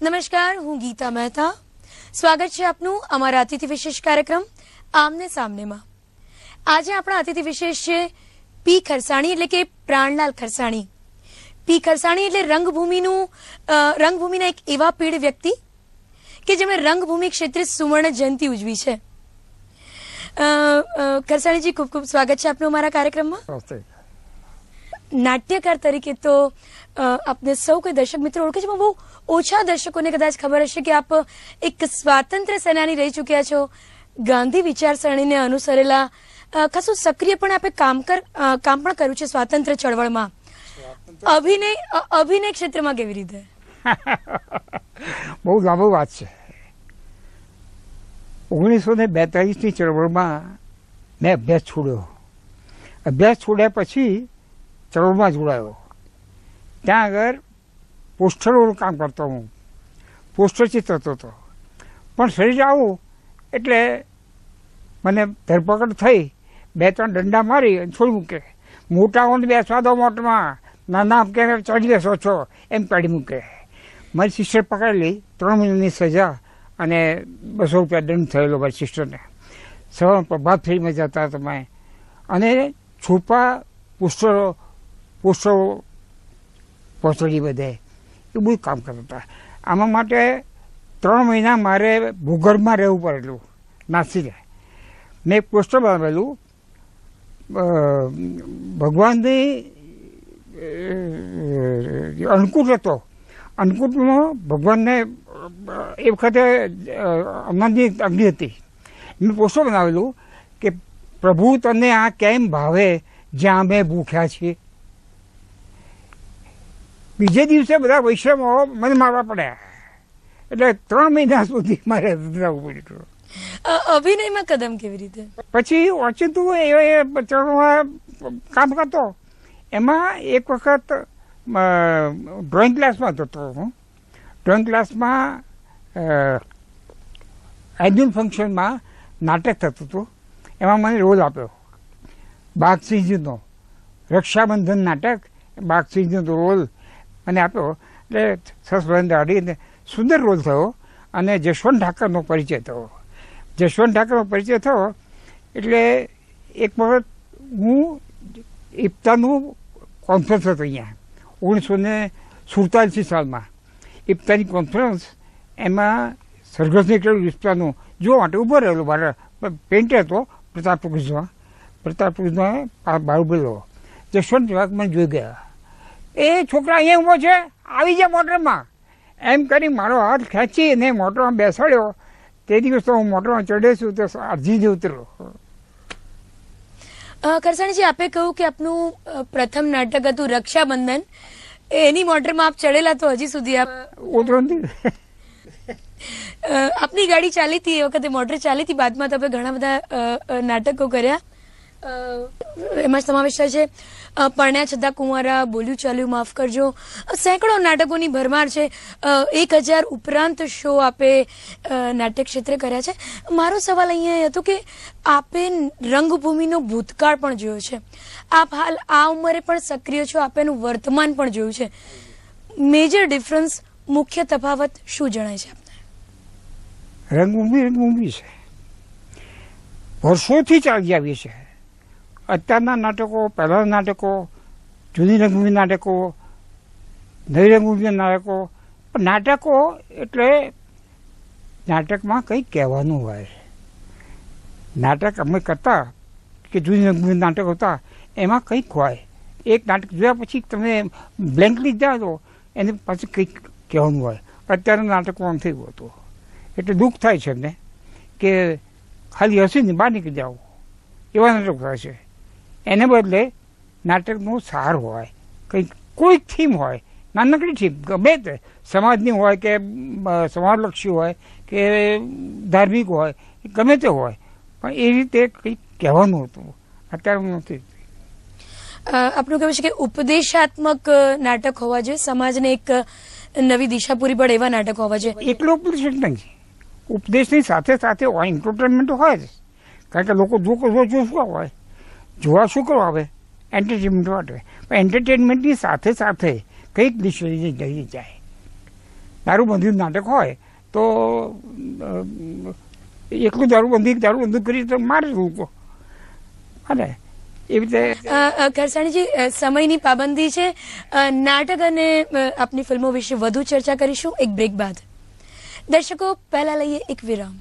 નમસ્કાર હું ગીતા મહેતા સ્વાગત છે આપનું અમારા અતિથિ વિશેષ કાર્યક્રમ આમને સામનેમાં આજે આપણા અતિથિ વિશેષ છે પી ખરસાણી એટલે કે પ્રાણલાલ ખરસાણી પી ખરસાણી એટલે રંગભૂમિનું રંગભૂમિના એક એવા પીઢ વ્યક્તિ કે જેમણે રંગભૂમિ ક્ષેત્રે સુવર્ણ જયંતિ ઉજવી છે ખરસાણીજી ખૂબ ખૂબ સ્વાગત છે આપનું અમારા કાર્યક્રમમાં નાટ્યકાર તરીકે તો આપને સૌ કોઈ દર્શક મિત્રો ઓળખે છે પણ બહુ ઓછા દર્શકોને કદાચ ખબર હશે કે આપ એક સ્વાતંત્ર્ય સેનાની રહી ચૂક્યા છો ગાંધી વિચારસરણીને અનુસરેલા ખાસું સક્રિય પણ આપે કામ કર કામ પણ કર્યું છે સ્વાતંત્ર્ય ચળવળમાં અભિનય અભિનય ક્ષેત્રમાં કેવી રીતે બહુ લાંબો વાત છે ઓગણીસો ને બેતાલીસની ચળવળમાં મેં અભ્યાસ છોડ્યો અભ્યાસ છોડ્યા પછી ચળવળમાં જોડાયો ત્યાં આગળ પોસ્ટરોનું કામ કરતો હું પોસ્ટર ચિત્રતો હતો પણ શરીર આવું એટલે મને ધરપકડ થઈ બે ત્રણ દંડા મારી અને છોડી મૂકે મોટાઓને બેસવા દો મોટમાં નાના કે ચડી બેસો છો એમ કાઢી મૂકે મારી સિસ્ટર પકડેલી ત્રણ મહિનાની સજા અને બસો રૂપિયા દંડ થયેલો મારી સિસ્ટરને સવાર પ્રભાત ફિલ્મમાં જતા તમે અને છુપા પોસ્ટરો પોસ્ટરો પોસડી બધે એ બધું કામ કરતા હતા આમાં માટે ત્રણ મહિના મારે ભૂગર્ભમાં રહેવું પડેલું નાસીને મેં એક પોસ્ટર બનાવેલું ભગવાનની અન્નકૂટ હતો અન્નકૂટમાં ભગવાનને એ વખતે હમણાંની અગ્નિ હતી મેં પોસ્ટર બનાવેલું કે પ્રભુ તને આ કેમ ભાવે જ્યાં અમે ભૂખ્યા છીએ બીજે દિવસે બધા વૈષ્ણવો મને મારવા પડ્યા એટલે ત્રણ મહિના સુધી મારે રહેવું પડ્યું અભિનયમાં કદમ કેવી રીતે પછી ઓચિંતું એ કામ કરતો એમાં એક વખત ડ્રોઈંગ ક્લાસમાં જતો હું ડ્રોઈંગ ક્લાસમાં એન્યુઅલ ફંક્શનમાં નાટક થતું હતું એમાં મને રોલ આપ્યો બાઘસિંહજીનો રક્ષાબંધન નાટક બાઘસિંહજીનો રોલ અને આપ્યો એટલે સરસબંધ અડીને સુંદર રોલ થયો અને જશવંત ઠાકરનો પરિચય થયો જશવંત ઠાકરનો પરિચય થયો એટલે એક વખત હું ઇફ્તાનું કોન્ફરન્સ હતો અહીંયા ઓગણીસો ને સુડતાલીસી સાલમાં ઇફ્તાની કોન્ફરન્સ એમાં સરઘસ નીકળેલું ઇફ્તાનું જોવા માટે ઊભો રહેલો બહાર પેન્ટર હતો પ્રતાપ કૃષ્ણ પ્રતાપ કૃષ્ણ બાહુબલો જશવંત ઠાકર જોઈ ગયા એ છોકરા અહીંયા ઊભો છે આવી જાય મોટરમાં એમ કરી મારો હાથ ખેંચીને મોટરમાં બેસાડ્યો તે દિવસ તો હું મોટરમાં ચડ્યો છું તો અરજી જ ઉતર્યો કરસણજી આપે કહ્યું કે આપનું પ્રથમ નાટક હતું રક્ષાબંધન એની મોટરમાં આપ ચડેલા તો હજી સુધી આપ ઉતરો આપની ગાડી ચાલી હતી એ વખતે મોટર ચાલી હતી બાદમાં તો તમે ઘણા બધા નાટકો કર્યા એમાં સમાવેશ થાય છે પરણ્યા છતાં કુંવારા બોલ્યું ચાલ્યું માફ કરજો સેંકડો નાટકોની ભરમાર છે એક હજાર ઉપરાંત શો આપે નાટ્ય ક્ષેત્રે કર્યા છે મારો સવાલ અહીંયા હતો કે આપે રંગભૂમિનો ભૂતકાળ પણ જોયો છે આપ હાલ આ ઉંમરે પણ સક્રિય છો આપેનું વર્તમાન પણ જોયું છે મેજર ડિફરન્સ મુખ્ય તફાવત શું જણાય છે આપને રંગભૂમિ રંગભૂમિ છે વર્ષોથી ચાલી આવી છે અત્યારના નાટકો પહેલાંના નાટકો જૂની રંગભૂમિ નાટકો નવી રંગભૂમિના નાટકો પણ નાટકો એટલે નાટકમાં કંઈક કહેવાનું હોય નાટક અમે કરતા કે જૂની રંગભૂમિ નાટકો હતા એમાં કંઈક હોય એક નાટક જોયા પછી તમે બ્લેન્કલી જાઓ તો એને પાછું કંઈક કહેવાનું હોય અત્યારના નાટકમાં થઈ ગયું હતું એટલે દુઃખ થાય છે એમને કે ખાલી હસીને બહાર નીકળી જાઓ એવા નાટક થાય છે એને બદલે નાટકનું સાર હોય કંઈક કોઈક થીમ હોય નાનકડી થીમ ગમે તે સમાજની હોય કે સમાજલક્ષી હોય કે ધાર્મિક હોય ગમે તે હોય પણ એ રીતે કંઈક કહેવાનું હતું અત્યારે નથી આપણું કહેવું છે કે ઉપદેશાત્મક નાટક હોવા જોઈએ સમાજને એક નવી દિશા પૂરી પડે એવા નાટક હોવા જોઈએ એકલો ઉપદેશ નથી ઉપદેશની સાથે સાથે એન્ટરટેનમેન્ટ હોય જ કારણ કે લોકો જો ઓછું શું હોય જોવા શું કરો આવે એન્ટરટેનમેન્ટ માટે પણ એન્ટરટેનમેન્ટની સાથે સાથે કંઈક દિશાએ જઈ જાય દારૂ બંધ્યું નાટક હોય તો એટલું દારૂ એકલું દારૂ બંધ કરી તો મારે લોકો અને એવી રીતે કરસાણીજી સમયની પાબંદી છે નાટક અને આપની ફિલ્મો વિશે વધુ ચર્ચા કરીશું એક બ્રેક બાદ દર્શકો પહેલા લઈએ એક વિરામ